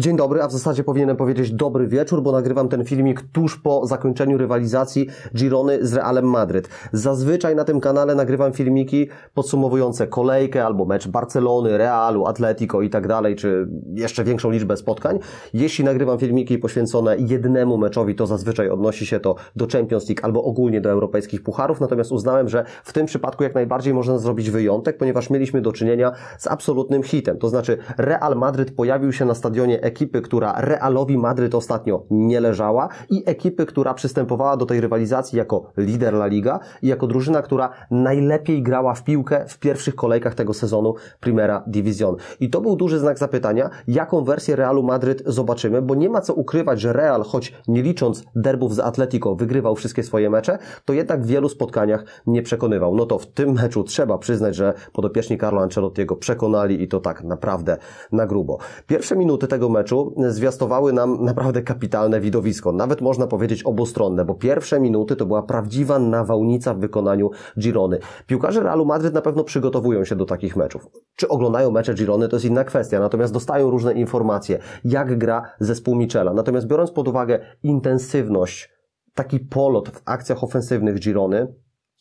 Dzień dobry, a w zasadzie powinienem powiedzieć dobry wieczór, bo nagrywam ten filmik tuż po zakończeniu rywalizacji Girony z Realem Madryt. Zazwyczaj na tym kanale nagrywam filmiki podsumowujące kolejkę albo mecz Barcelony, Realu, Atletico i tak dalej, czy jeszcze większą liczbę spotkań. Jeśli nagrywam filmiki poświęcone jednemu meczowi, to zazwyczaj odnosi się to do Champions League albo ogólnie do europejskich pucharów, natomiast uznałem, że w tym przypadku jak najbardziej można zrobić wyjątek, ponieważ mieliśmy do czynienia z absolutnym hitem. To znaczy Real Madryt pojawił się na stadionie ekipy, która Realowi Madryt ostatnio nie leżała i ekipy, która przystępowała do tej rywalizacji jako lider La Liga i jako drużyna, która najlepiej grała w piłkę w pierwszych kolejkach tego sezonu Primera División. I to był duży znak zapytania, jaką wersję Realu Madryt zobaczymy, bo nie ma co ukrywać, że Real, choć nie licząc derbów z Atletico, wygrywał wszystkie swoje mecze, to jednak w wielu spotkaniach nie przekonywał. No to w tym meczu trzeba przyznać, że podopieczni Carlo Ancelotti go przekonali i to tak naprawdę na grubo. Pierwsze minuty tego meczu meczu zwiastowały nam naprawdę kapitalne widowisko. Nawet można powiedzieć obustronne, bo pierwsze minuty to była prawdziwa nawałnica w wykonaniu Girony. Piłkarze Realu Madryt na pewno przygotowują się do takich meczów. Czy oglądają mecze Girony, to jest inna kwestia, natomiast dostają różne informacje, jak gra zespół Michela. Natomiast biorąc pod uwagę intensywność, taki polot w akcjach ofensywnych Girony,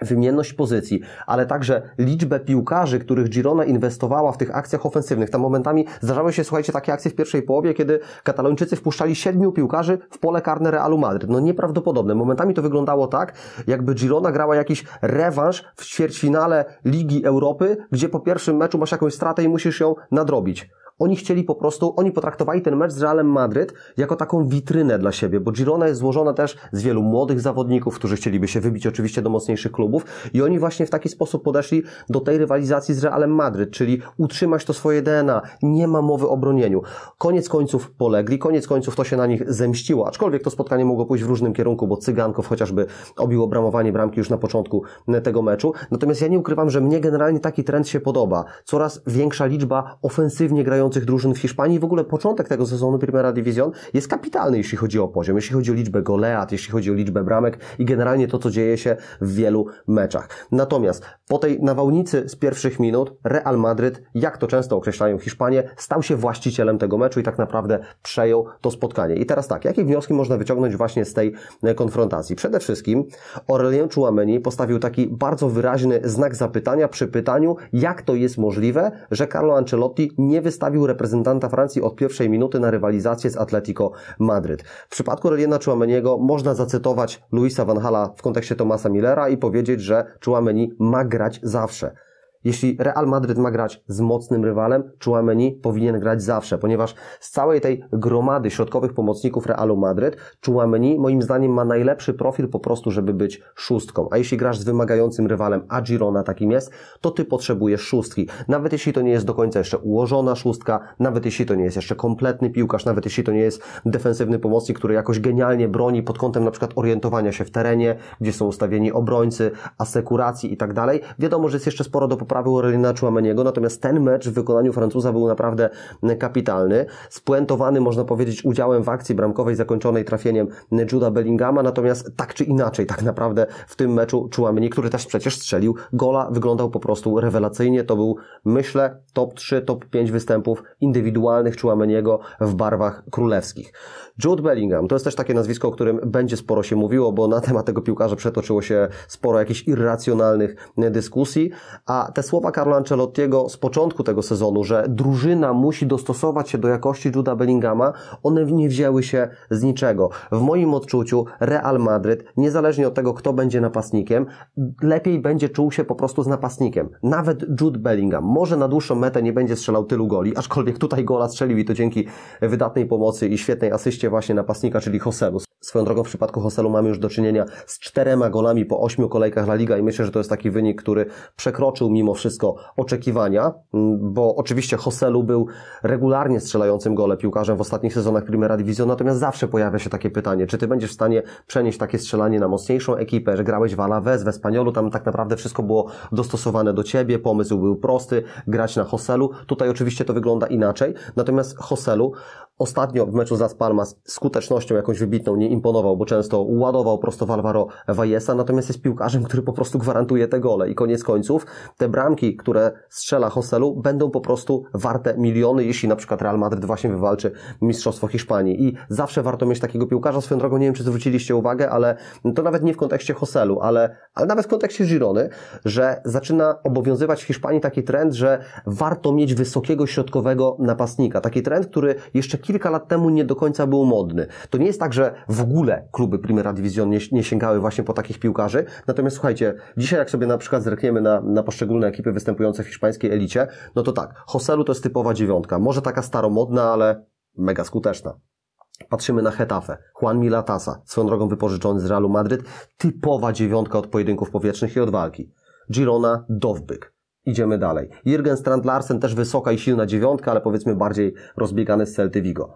wymienność pozycji, ale także liczbę piłkarzy, których Girona inwestowała w tych akcjach ofensywnych. Tam momentami zdarzały się, słuchajcie, takie akcje w pierwszej połowie, kiedy Katalończycy wpuszczali siedmiu piłkarzy w pole karne Realu Madryt. No nieprawdopodobne. Momentami to wyglądało tak, jakby Girona grała jakiś rewanż w ćwierćfinale Ligi Europy, gdzie po pierwszym meczu masz jakąś stratę i musisz ją nadrobić. Oni chcieli po prostu, oni potraktowali ten mecz z Realem Madryt jako taką witrynę dla siebie, bo Girona jest złożona też z wielu młodych zawodników, którzy chcieliby się wybić oczywiście do mocniejszych klubów, klubów i oni właśnie w taki sposób podeszli do tej rywalizacji z Realem Madryt, czyli utrzymać to swoje DNA. Nie ma mowy o bronieniu. Koniec końców polegli, koniec końców to się na nich zemściło, aczkolwiek to spotkanie mogło pójść w różnym kierunku, bo Cygankow chociażby obił obramowanie bramki już na początku e, tego meczu. Natomiast ja nie ukrywam, że mnie generalnie taki trend się podoba. Coraz większa liczba ofensywnie grających drużyn w Hiszpanii w ogóle początek tego sezonu Primera Division jest kapitalny, jeśli chodzi o poziom, jeśli chodzi o liczbę goleat, jeśli chodzi o liczbę bramek i generalnie to, co dzieje się w wielu meczach. Natomiast po tej nawałnicy z pierwszych minut Real Madryt, jak to często określają Hiszpanie, stał się właścicielem tego meczu i tak naprawdę przejął to spotkanie. I teraz tak, jakie wnioski można wyciągnąć właśnie z tej e, konfrontacji? Przede wszystkim Aurelien Chouameni postawił taki bardzo wyraźny znak zapytania przy pytaniu, jak to jest możliwe, że Carlo Ancelotti nie wystawił reprezentanta Francji od pierwszej minuty na rywalizację z Atletico Madryt. W przypadku Aureliena Chouameniego można zacytować Luisa Van Hala w kontekście Tomasa Millera i powiedzieć, powiedzieć, że Chouameni ma grać zawsze. Jeśli Real Madryt ma grać z mocnym rywalem, Chouameni powinien grać zawsze, ponieważ z całej tej gromady środkowych pomocników Realu Madryt, Chouameni moim zdaniem ma najlepszy profil po prostu, żeby być szóstką. A jeśli grasz z wymagającym rywalem, a Girona takim jest, to ty potrzebujesz szóstki. Nawet jeśli to nie jest do końca jeszcze ułożona szóstka, nawet jeśli to nie jest jeszcze kompletny piłkarz, nawet jeśli to nie jest defensywny pomocnik, który jakoś genialnie broni pod kątem na przykład orientowania się w terenie, gdzie są ustawieni obrońcy, asekuracji i tak dalej. Wiadomo, że jest jeszcze sporo do poprawienia poprawił Orlina Chouameniego, natomiast ten mecz w wykonaniu Francuza był naprawdę kapitalny, spuentowany można powiedzieć udziałem w akcji bramkowej zakończonej trafieniem Juda Bellingama, natomiast tak czy inaczej tak naprawdę w tym meczu Chouameni, który też przecież strzelił gola, wyglądał po prostu rewelacyjnie, to był myślę top 3, top 5 występów indywidualnych Chouameniego w barwach królewskich. Jude Bellingham to jest też takie nazwisko, o którym będzie sporo się mówiło, bo na temat tego piłkarza przetoczyło się sporo jakichś irracjonalnych dyskusji, a te te słowa Carlo Ancelottiego z początku tego sezonu, że drużyna musi dostosować się do jakości Juda Bellingama, one nie wzięły się z niczego. W moim odczuciu Real Madryt, niezależnie od tego, kto będzie napastnikiem, lepiej będzie czuł się po prostu z napastnikiem. Nawet Jude Bellingham. Może na dłuższą metę nie będzie strzelał tylu goli, aczkolwiek tutaj gola strzelił i to dzięki wydatnej pomocy i świetnej asyście właśnie napastnika, czyli Joselu. Swoją drogą w przypadku Hosselu mamy już do czynienia z czterema golami po ośmiu kolejkach La Liga i myślę, że to jest taki wynik, który przekroczył mimo wszystko oczekiwania, bo oczywiście Hosselu był regularnie strzelającym gole piłkarzem w ostatnich sezonach Primera División, natomiast zawsze pojawia się takie pytanie, czy ty będziesz w stanie przenieść takie strzelanie na mocniejszą ekipę, że grałeś w Alaves, w Espaniolu, tam tak naprawdę wszystko było dostosowane do ciebie, pomysł był prosty, grać na Hosselu. Tutaj oczywiście to wygląda inaczej, natomiast Hosselu Ostatnio w meczu z Las Palmas skutecznością jakąś wybitną nie imponował, bo często ładował prosto w Alvaro Vallesa, natomiast jest piłkarzem, który po prostu gwarantuje te gole i koniec końców te bramki, które strzela Hoselu będą po prostu warte miliony, jeśli na przykład Real Madrid właśnie wywalczy Mistrzostwo Hiszpanii i zawsze warto mieć takiego piłkarza. Swoją drogą nie wiem, czy zwróciliście uwagę, ale to nawet nie w kontekście Hoselu, ale, ale nawet w kontekście Girony, że zaczyna obowiązywać w Hiszpanii taki trend, że warto mieć wysokiego środkowego napastnika. Taki trend, który jeszcze kilka kilka lat temu nie do końca był modny. To nie jest tak, że w ogóle kluby Primera Division nie, nie sięgały właśnie po takich piłkarzy. Natomiast słuchajcie, dzisiaj jak sobie na przykład zerkniemy na, na poszczególne ekipy występujące w hiszpańskiej elicie, no to tak, Hoselu to jest typowa dziewiątka. Może taka staromodna, ale mega skuteczna. Patrzymy na Hetafe, Juan Milatasa, swoją drogą wypożyczony z Realu Madryt, typowa dziewiątka od pojedynków powietrznych i od walki. Girona, Dowbyk idziemy dalej. Jürgen Strand Larsen też wysoka i silna dziewiątka, ale powiedzmy bardziej rozbiegany z Celty Vigo.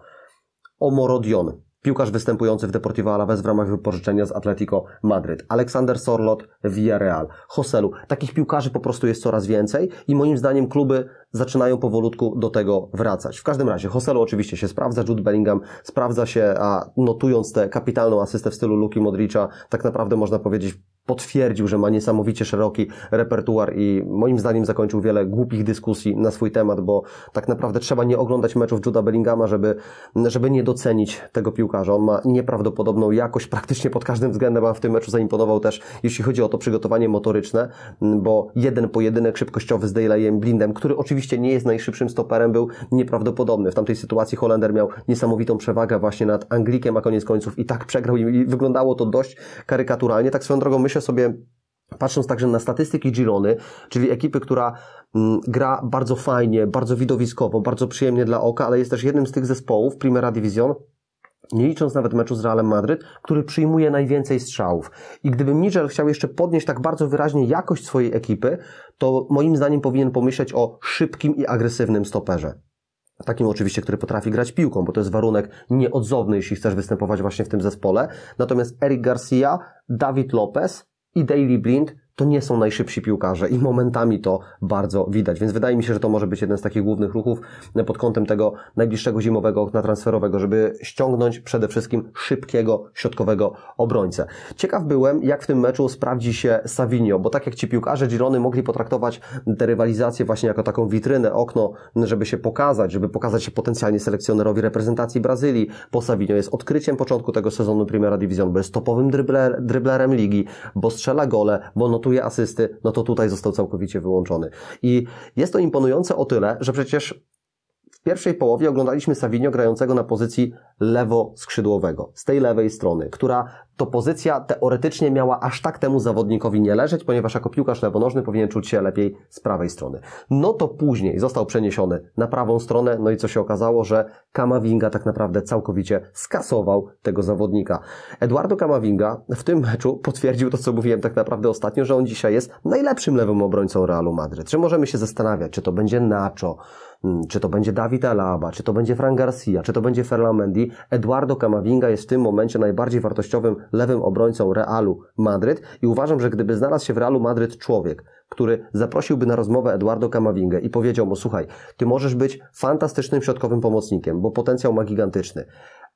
Omorodion, piłkarz występujący w Deportivo Alaves w ramach wypożyczenia z Atletico Madryt. Aleksander Sorlot, Villarreal, Hoselu. Takich piłkarzy po prostu jest coraz więcej i moim zdaniem kluby zaczynają powolutku do tego wracać. W każdym razie Hoselu oczywiście się sprawdza, Jude Bellingham sprawdza się, a notując tę kapitalną asystę w stylu Luki Modricza, tak naprawdę można powiedzieć potwierdził, że ma niesamowicie szeroki repertuar i moim zdaniem zakończył wiele głupich dyskusji na swój temat, bo tak naprawdę trzeba nie oglądać meczów Juda Bellingama, żeby, żeby nie docenić tego piłkarza. On ma nieprawdopodobną jakość praktycznie pod każdym względem, a w tym meczu zaimponował też, jeśli chodzi o to przygotowanie motoryczne, bo jeden pojedynek szybkościowy z Dalejem Blindem, który oczywiście nie jest najszybszym stoperem, był nieprawdopodobny. W tamtej sytuacji Holender miał niesamowitą przewagę właśnie nad Anglikiem, a koniec końców i tak przegrał i wyglądało to dość karykaturalnie. Tak swoją drogą myślę, sobie, patrząc także na statystyki Girony, czyli ekipy, która mm, gra bardzo fajnie, bardzo widowiskowo, bardzo przyjemnie dla oka, ale jest też jednym z tych zespołów Primera Division, nie licząc nawet meczu z Realem Madryt, który przyjmuje najwięcej strzałów. I gdyby Nigel chciał jeszcze podnieść tak bardzo wyraźnie jakość swojej ekipy, to moim zdaniem powinien pomyśleć o szybkim i agresywnym stoperze. Takim oczywiście, który potrafi grać piłką, bo to jest warunek nieodzowny, jeśli chcesz występować właśnie w tym zespole. Natomiast Eric Garcia, David Lopez, i Daily Blind to nie są najszybsi piłkarze i momentami to bardzo widać. Więc wydaje mi się, że to może być jeden z takich głównych ruchów e, pod kątem tego najbliższego zimowego okna transferowego, żeby ściągnąć przede wszystkim szybkiego, środkowego obrońcę. Ciekaw byłem, jak w tym meczu sprawdzi się Savinio, bo tak jak ci piłkarze Girony mogli potraktować tę rywalizację właśnie jako taką witrynę, okno, żeby się pokazać, żeby pokazać się potencjalnie selekcjonerowi reprezentacji Brazylii, bo Savinio jest odkryciem początku tego sezonu Primera Division, bo jest topowym drybler, ligi, bo strzela gole, bo notuje notuje asysty, no to tutaj został całkowicie wyłączony. I jest to imponujące o tyle, że przecież w pierwszej połowie oglądaliśmy Savinio grającego na pozycji lewoskrzydłowego, z tej lewej strony, która to pozycja teoretycznie miała aż tak temu zawodnikowi nie leżeć, ponieważ jako piłkarz lewonożny powinien czuć się lepiej z prawej strony. No to później został przeniesiony na prawą stronę, no i co się okazało, że Kamavinga tak naprawdę całkowicie skasował tego zawodnika. Eduardo Kamavinga w tym meczu potwierdził to, co mówiłem tak naprawdę ostatnio, że on dzisiaj jest najlepszym lewym obrońcą Realu Madryt. Czy możemy się zastanawiać, czy to będzie Nacho, czy to będzie David Alaba, czy to będzie Frank Garcia, czy to będzie Ferland Mendy, Eduardo Camavinga jest w tym momencie najbardziej wartościowym lewym obrońcą Realu Madryt i uważam, że gdyby znalazł się w Realu Madryt człowiek, który zaprosiłby na rozmowę Eduardo Kamavingę i powiedział mu, słuchaj, ty możesz być fantastycznym środkowym pomocnikiem, bo potencjał ma gigantyczny,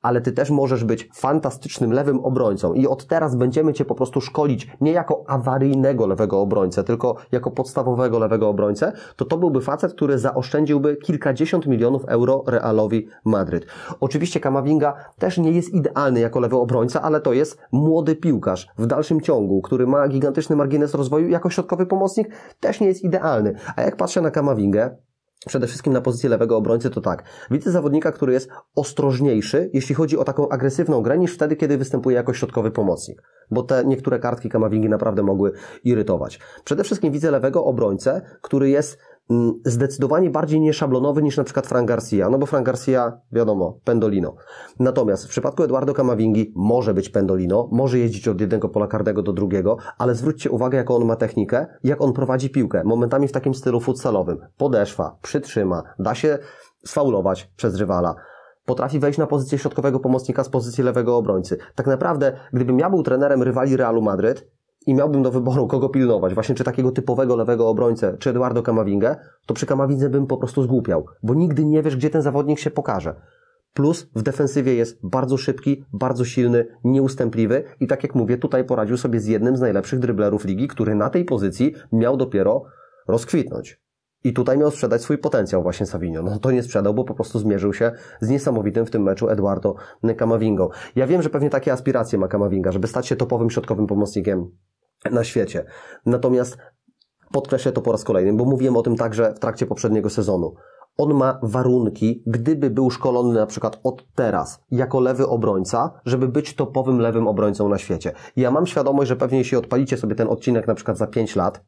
ale ty też możesz być fantastycznym lewym obrońcą i od teraz będziemy cię po prostu szkolić nie jako awaryjnego lewego obrońcę, tylko jako podstawowego lewego obrońcę, to to byłby facet, który zaoszczędziłby kilkadziesiąt milionów euro Realowi Madryt. Oczywiście Kamavinga też nie jest idealny jako lewy obrońca, ale to jest młody piłkarz w dalszym ciągu, który ma gigantyczny margines rozwoju jako środkowy pomocnik, też nie jest idealny. A jak patrzę na Kamavingę, przede wszystkim na pozycji lewego obrońcy, to tak. Widzę zawodnika, który jest ostrożniejszy, jeśli chodzi o taką agresywną grę, niż wtedy, kiedy występuje jako środkowy pomocnik. Bo te niektóre kartki Kamavingi naprawdę mogły irytować. Przede wszystkim widzę lewego obrońcę, który jest Mm, zdecydowanie bardziej nieszablonowy niż na przykład Frank Garcia, no bo Frank Garcia, wiadomo, pendolino. Natomiast w przypadku Eduardo Camavingi może być pendolino, może jeździć od jednego pola karnego do drugiego, ale zwróćcie uwagę, jaką on ma technikę, jak on prowadzi piłkę, momentami w takim stylu futsalowym. Podeszwa, przytrzyma, da się sfaulować przez rywala potrafi wejść na pozycję środkowego pomocnika z pozycji lewego obrońcy. Tak naprawdę, gdybym ja był trenerem rywali Realu Madryt, i miałbym do wyboru, kogo pilnować, właśnie czy takiego typowego lewego obrońcę, czy Eduardo Kamawingę, to przy Kamawinze bym po prostu zgłupiał, bo nigdy nie wiesz, gdzie ten zawodnik się pokaże. Plus w defensywie jest bardzo szybki, bardzo silny, nieustępliwy i tak jak mówię, tutaj poradził sobie z jednym z najlepszych dryblerów ligi, który na tej pozycji miał dopiero rozkwitnąć. I tutaj miał sprzedać swój potencjał właśnie Savinio. No to nie sprzedał, bo po prostu zmierzył się z niesamowitym w tym meczu Eduardo Camavingą. Ja wiem, że pewnie takie aspiracje ma Kamavinga, żeby stać się topowym środkowym pomocnikiem na świecie. Natomiast podkreślę to po raz kolejny, bo mówiłem o tym także w trakcie poprzedniego sezonu. On ma warunki, gdyby był szkolony na przykład od teraz jako lewy obrońca, żeby być topowym lewym obrońcą na świecie. Ja mam świadomość, że pewnie jeśli odpalicie sobie ten odcinek na przykład za 5 lat,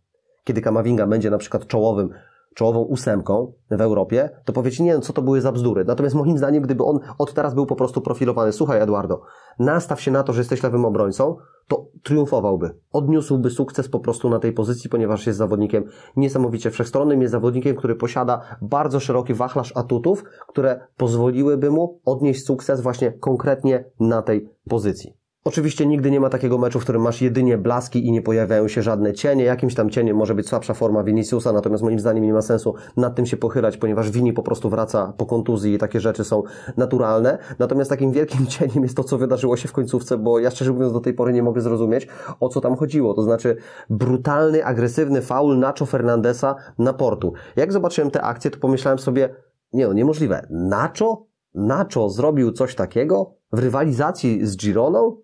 kiedy Kamavinga będzie na przykład czołowym czołową ósemką w Europie, to powiecie, nie no, co to były za bzdury. Natomiast moim zdaniem, gdyby on od teraz był po prostu profilowany, słuchaj Eduardo, nastaw się na to, że jesteś lewym obrońcą, to triumfowałby. Odniósłby sukces po prostu na tej pozycji, ponieważ jest zawodnikiem niesamowicie wszechstronnym, jest zawodnikiem, który posiada bardzo szeroki wachlarz atutów, które pozwoliłyby mu odnieść sukces właśnie konkretnie na tej pozycji. Oczywiście nigdy nie ma takiego meczu, w którym masz jedynie blaski i nie pojawiają się żadne cienie. Jakimś tam cieniem może być słabsza forma Viniciusa, natomiast moim zdaniem nie ma sensu nad tym się pochylać, ponieważ Wini po prostu wraca po kontuzji i takie rzeczy są naturalne. Natomiast takim wielkim cieniem jest to, co wydarzyło się w końcówce, bo ja szczerze mówiąc do tej pory nie mogę zrozumieć, o co tam chodziło. To znaczy brutalny, agresywny faul Nacho Fernandesa na portu. Jak zobaczyłem tę akcję, to pomyślałem sobie, nie no, niemożliwe. Nacho? Nacho zrobił coś takiego? W rywalizacji z Gironą?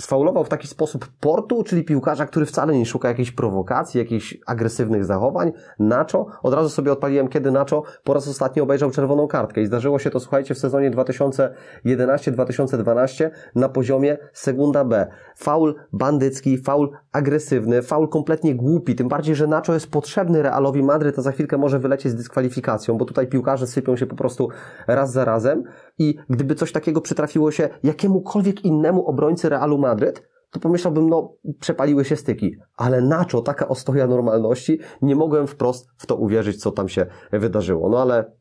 sfaulował w taki sposób portu, czyli piłkarza, który wcale nie szuka jakiejś prowokacji, jakichś agresywnych zachowań. Nacho, od razu sobie odpaliłem, kiedy Nacho po raz ostatni obejrzał czerwoną kartkę i zdarzyło się to, słuchajcie, w sezonie 2011-2012 na poziomie Segunda B. Faul bandycki, faul agresywny, faul kompletnie głupi, tym bardziej, że Nacho jest potrzebny Realowi Madryt, a za chwilkę może wylecieć z dyskwalifikacją, bo tutaj piłkarze sypią się po prostu raz za razem i gdyby coś takiego przytrafiło się jakiemukolwiek innemu obrońcy Realu Madryt, to pomyślałbym, no, przepaliły się styki. Ale na czo taka ostoja normalności? Nie mogłem wprost w to uwierzyć, co tam się wydarzyło. No ale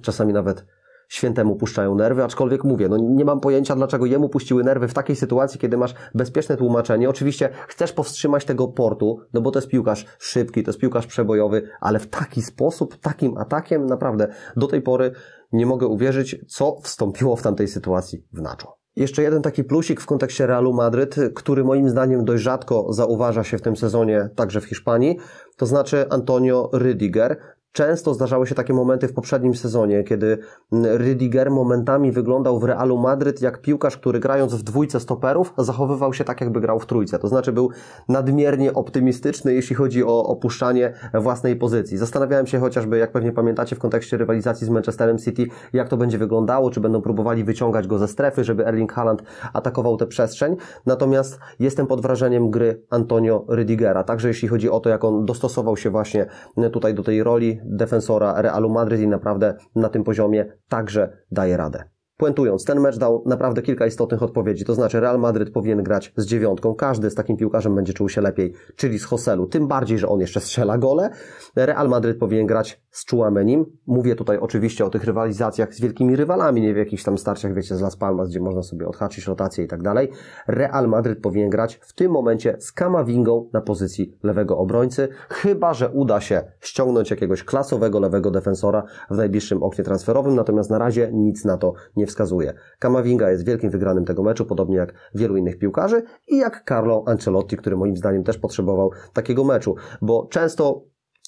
czasami nawet świętemu puszczają nerwy, aczkolwiek mówię, no nie mam pojęcia, dlaczego jemu puściły nerwy w takiej sytuacji, kiedy masz bezpieczne tłumaczenie. Oczywiście chcesz powstrzymać tego portu, no bo to jest piłkarz szybki, to jest piłkarz przebojowy, ale w taki sposób, takim atakiem, naprawdę do tej pory nie mogę uwierzyć, co wstąpiło w tamtej sytuacji w Nacho. Jeszcze jeden taki plusik w kontekście Realu Madryt, który moim zdaniem dość rzadko zauważa się w tym sezonie, także w Hiszpanii, to znaczy Antonio Rydiger, Często zdarzały się takie momenty w poprzednim sezonie, kiedy mm, Rydiger momentami wyglądał w Realu Madryt jak piłkarz, który grając w dwójce stoperów zachowywał się tak, jakby grał w trójce. To znaczy był nadmiernie optymistyczny, jeśli chodzi o opuszczanie własnej pozycji. Zastanawiałem się chociażby, jak pewnie pamiętacie, w kontekście rywalizacji z Manchesterem City, jak to będzie wyglądało, czy będą próbowali wyciągać go ze strefy, żeby Erling Haaland atakował tę przestrzeń. Natomiast jestem pod wrażeniem gry Antonio Rydigera, także jeśli chodzi o to, jak on dostosował się właśnie tutaj do tej roli defensora Realu Madryt i naprawdę na tym poziomie także daje radę. Puentując, ten mecz dał naprawdę kilka istotnych odpowiedzi, to znaczy Real Madryt powinien grać z dziewiątką, każdy z takim piłkarzem będzie czuł się lepiej, czyli z Hoselu, tym bardziej, że on jeszcze strzela gole. Real Madryt powinien grać z Chuamenim, mówię tutaj oczywiście o tych rywalizacjach z wielkimi rywalami, nie w jakichś tam starciach, wiecie, z Las Palmas, gdzie można sobie odhaczyć rotację i tak dalej. Real Madryt powinien grać w tym momencie z Kamavingą na pozycji lewego obrońcy, chyba, że uda się ściągnąć jakiegoś klasowego lewego defensora w najbliższym oknie transferowym, natomiast na razie nic na to nie nie wskazuje. Kamavinga jest wielkim wygranym tego meczu, podobnie jak wielu innych piłkarzy i jak Carlo Ancelotti, który moim zdaniem też potrzebował takiego meczu, bo często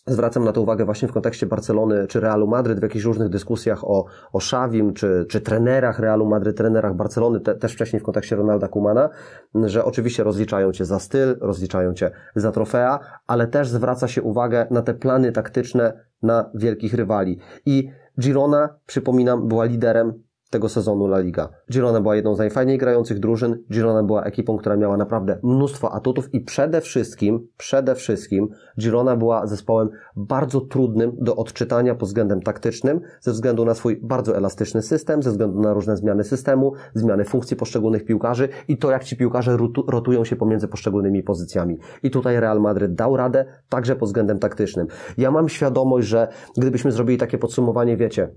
Zwracam na to uwagę właśnie w kontekście Barcelony czy Realu Madryt, w jakichś różnych dyskusjach o, o Szawim czy, czy trenerach Realu Madryt, trenerach Barcelony, te, też wcześniej w kontekście Ronalda Kumana, że oczywiście rozliczają cię za styl, rozliczają cię za trofea, ale też zwraca się uwagę na te plany taktyczne na wielkich rywali. I Girona, przypominam, była liderem tego sezonu La Liga. Girona była jedną z najfajniej grających drużyn, Girona była ekipą, która miała naprawdę mnóstwo atutów i przede wszystkim, przede wszystkim Girona była zespołem bardzo trudnym do odczytania pod względem taktycznym, ze względu na swój bardzo elastyczny system, ze względu na różne zmiany systemu, zmiany funkcji poszczególnych piłkarzy i to jak ci piłkarze rotują się pomiędzy poszczególnymi pozycjami. I tutaj Real Madryt dał radę, także pod względem taktycznym. Ja mam świadomość, że gdybyśmy zrobili takie podsumowanie, wiecie,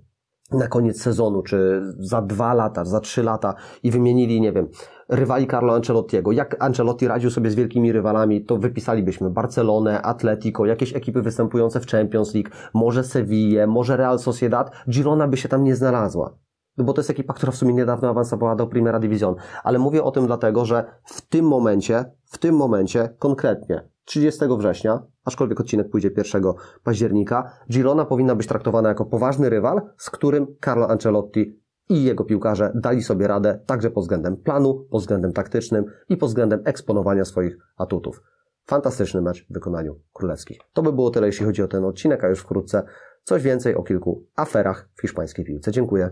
na koniec sezonu, czy za dwa lata, za trzy lata i wymienili, nie wiem, rywali Carlo Ancelottiego. Jak Ancelotti radził sobie z wielkimi rywalami, to wypisalibyśmy Barcelonę, Atletico, jakieś ekipy występujące w Champions League, może Sevilla, może Real Sociedad. Girona by się tam nie znalazła. No bo to jest ekipa, która w sumie niedawno awansowała do Primera Division. Ale mówię o tym dlatego, że w tym momencie, w tym momencie konkretnie 30 września aczkolwiek odcinek pójdzie 1 października. Girona powinna być traktowana jako poważny rywal, z którym Carlo Ancelotti i jego piłkarze dali sobie radę także pod względem planu, pod względem taktycznym i pod względem eksponowania swoich atutów. Fantastyczny mecz w wykonaniu królewskich. To by było tyle, jeśli chodzi o ten odcinek, a już wkrótce coś więcej o kilku aferach w hiszpańskiej piłce. Dziękuję.